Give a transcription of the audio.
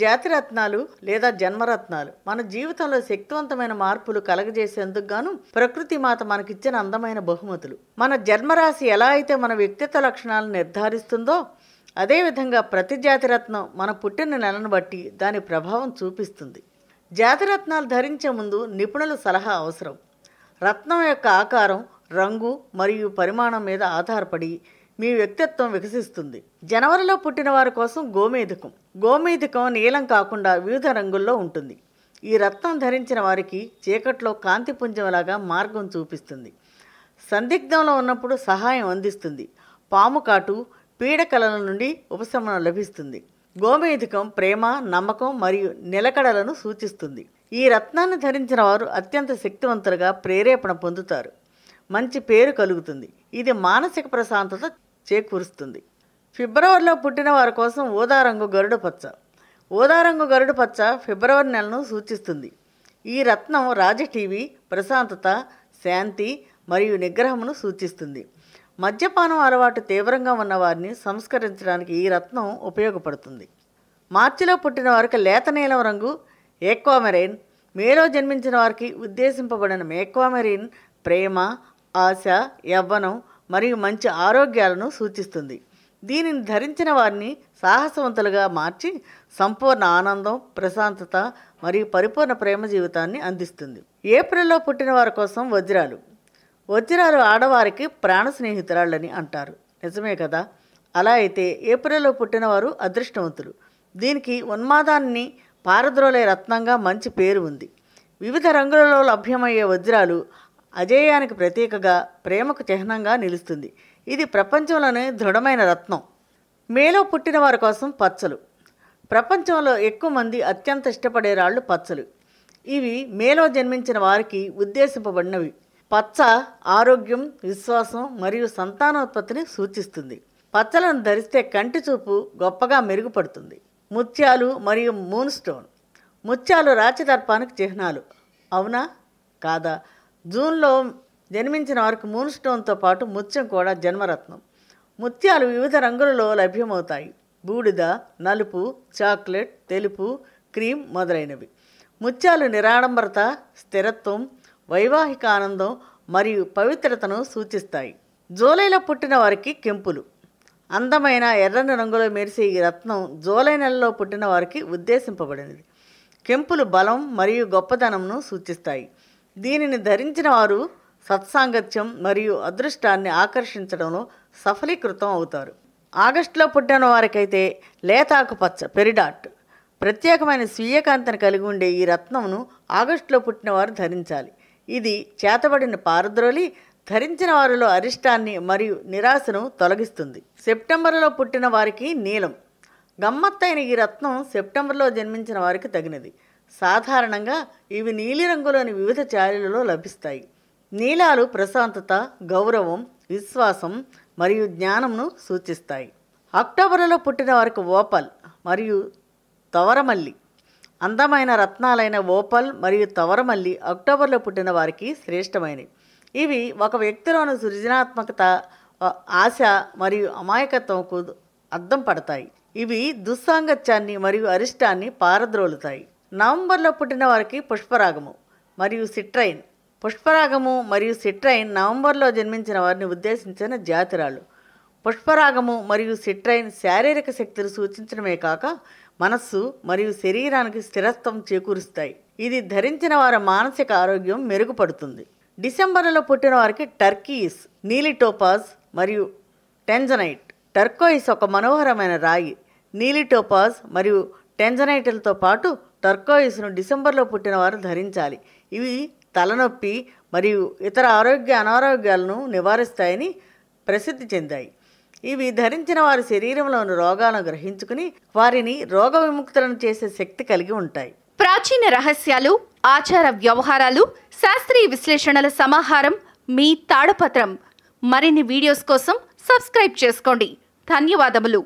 జాతిరత్నాలు లేదా జన్మరత్నాలు మన జీవితంలో శక్తివంతమైన మార్పులు కలగజేసేందుకు గాను ప్రకృతి మాత మనకిచ్చిన అందమైన బహుమతులు మన జన్మరాశి ఎలా అయితే మన వ్యక్తిత్వ లక్షణాలను నిర్ధారిస్తుందో అదేవిధంగా ప్రతి జాతిరత్నం మన పుట్టిన నెలను బట్టి దాని ప్రభావం చూపిస్తుంది జాతిరత్నాలు ధరించే ముందు నిపుణుల సలహా అవసరం రత్నం యొక్క ఆకారం రంగు మరియు పరిమాణం మీద ఆధారపడి మీ వ్యక్తిత్వం వికసిస్తుంది జనవరిలో పుట్టిన వారి కోసం గోమేధికం గోమేధికం నీలం కాకుండా వివిధ రంగుల్లో ఉంటుంది ఈ రత్నం ధరించిన వారికి చీకట్లో కాంతి పుంజంలాగా మార్గం చూపిస్తుంది సందిగ్ధంలో ఉన్నప్పుడు సహాయం అందిస్తుంది పాము కాటు పీడకలల నుండి ఉపశమనం లభిస్తుంది గోమేధికం ప్రేమ నమ్మకం మరియు నిలకడలను సూచిస్తుంది ఈ రత్నాన్ని ధరించిన వారు అత్యంత శక్తివంతులుగా ప్రేరేపణ పొందుతారు మంచి పేరు కలుగుతుంది ఇది మానసిక ప్రశాంతత చేకూరుస్తుంది ఫిబ్రవరిలో పుట్టిన వారి కోసం ఊదారంగు ఓదారంగు ఊదారంగు పచ్చ ఫిబ్రవరి నెలను సూచిస్తుంది ఈ రత్నం రాజటీవీ ప్రశాంతత శాంతి మరియు నిగ్రహమును సూచిస్తుంది మద్యపానం అలవాటు తీవ్రంగా ఉన్నవారిని సంస్కరించడానికి ఈ రత్నం ఉపయోగపడుతుంది మార్చిలో పుట్టిన వారికి లేత నీలం రంగు ఏక్వామెరైన్ మేలో జన్మించిన వారికి ఉద్దేశింపబడిన మేక్వామెరైన్ ప్రేమ ఆశ యవ్వనం మరియు మంచి ఆరోగ్యాలను సూచిస్తుంది దీనిని ధరించిన వారిని సాహసవంతులుగా మార్చి సంపూర్ణ ఆనందం ప్రశాంతత మరియు పరిపూర్ణ ప్రేమ జీవితాన్ని అందిస్తుంది ఏప్రిల్లో పుట్టిన వారి కోసం వజ్రాలు వజ్రాలు ఆడవారికి ప్రాణ స్నేహితురాళ్ళని అంటారు నిజమే కదా అలా అయితే ఏప్రిల్లో పుట్టినవారు అదృష్టవంతులు దీనికి ఉన్మాదాన్ని పారద్రోలే రత్నంగా మంచి పేరు ఉంది వివిధ రంగులలో లభ్యమయ్యే వజ్రాలు అజేయానికి ప్రతీకగా ప్రేమకు చిహ్నంగా నిలుస్తుంది ఇది ప్రపంచంలోనే దృఢమైన రత్నం మేలో పుట్టిన వారి కోసం పచ్చలు ప్రపంచంలో ఎక్కువ మంది అత్యంత ఇష్టపడే రాళ్ళు పచ్చలు ఇవి మేలో జన్మించిన వారికి ఉద్దేశింపబడినవి పచ్చ ఆరోగ్యం విశ్వాసం మరియు సంతానోత్పత్తిని సూచిస్తుంది పచ్చలను ధరిస్తే కంటి చూపు గొప్పగా మెరుగుపడుతుంది ముత్యాలు మరియు మూన్ స్టోన్ ముత్యాలు రాచదర్పానికి చిహ్నాలు అవునా కాదా జూన్లో జన్మించిన వారికి మూన్ స్టోన్తో పాటు ముత్యం కూడా జన్మరత్నం ముత్యాలు వివిధ రంగులలో లభ్యమవుతాయి బూడిద నలుపు చాక్లెట్ తెలుపు క్రీమ్ మొదలైనవి ముత్యాలు నిరాడంబరత స్థిరత్వం వైవాహిక ఆనందం మరియు పవిత్రతను సూచిస్తాయి జూలైలో పుట్టిన వారికి కెంపులు అందమైన ఎర్రని రంగులో మెరిసే ఈ రత్నం జూలై నెలలో పుట్టిన వారికి ఉద్దేశింపబడినది కెంపులు బలం మరియు గొప్పదనంను సూచిస్తాయి దీనిని ధరించిన వారు సత్సాంగత్యం మరియు అదృష్టాన్ని ఆకర్షించడంలో సఫలీకృతం అవుతారు ఆగస్టులో పుట్టిన వారికైతే లేతాకుపచ్చ పెరిడాట్ ప్రత్యేకమైన స్వీయకాంతను కలిగి ఉండే ఈ రత్నంను ఆగస్టులో పుట్టిన వారు ధరించాలి ఇది చేతబడిన పారద్రోలి ధరించిన వారిలో అరిష్టాన్ని మరియు నిరాశను తొలగిస్తుంది సెప్టెంబర్లో పుట్టిన వారికి నీలం గమ్మత్తైన ఈ రత్నం సెప్టెంబర్లో జన్మించిన వారికి తగినది సాధారణంగా ఇవి నీలిరంగులోని వివిధ చాలీలలో లభిస్తాయి నీలాలు ప్రశాంతత గౌరవం విశ్వాసం మరియు జ్ఞానంను సూచిస్తాయి అక్టోబర్లో పుట్టిన వారికి ఓపల్ మరియు తవరమల్లి అందమైన రత్నాలైన ఓపల్ మరియు తవరమల్లి అక్టోబర్లో పుట్టిన వారికి శ్రేష్టమైనవి ఇవి ఒక వ్యక్తిలోని సృజనాత్మకత ఆశ మరియు అమాయకత్వంకు అద్దం పడతాయి ఇవి దుస్సాంగత్యాన్ని మరియు అరిష్టాన్ని పారద్రోలుతాయి నవంబర్లో పుట్టిన వారికి పుష్పరాగము మరియు సిట్రైన్ పుష్పరాగము మరియు సిట్రైన్ నవంబర్లో జన్మించిన వారిని ఉద్దేశించిన జాతిరాలు పుష్పరాగము మరియు సిట్రైన్ శారీరక శక్తిని సూచించడమే కాక మనస్సు మరియు శరీరానికి స్థిరత్వం చేకూరుస్తాయి ఇది ధరించిన వారి మానసిక ఆరోగ్యం మెరుగుపడుతుంది డిసెంబర్లో పుట్టిన వారికి టర్కీస్ నీలిటోపాజ్ మరియు టెంజనైట్ టర్కోయిస్ ఒక మనోహరమైన రాయి నీలిటోపాజ్ మరియు టెంజనైటలతో పాటు టర్కోయిస్ను డిసెంబర్లో పుట్టిన వారు ధరించాలి ఇవి తలనొప్పి మరియు ఇతర ఆరోగ్య అనారోగ్యాలను నివారిస్తాయని ప్రసిద్ధి చెందాయి ఇవి ధరించిన వారి శరీరంలోని రోగాలను గ్రహించుకుని వారిని రోగ విముక్తులను చేసే శక్తి కలిగి ఉంటాయి ప్రాచీన రహస్యాలు ఆచార వ్యవహారాలు శాస్త్రీయ విశ్లేషణల సమాహారం మీ తాడపత్రం మరిన్ని వీడియోస్ కోసం సబ్స్క్రైబ్ చేసుకోండి ధన్యవాదములు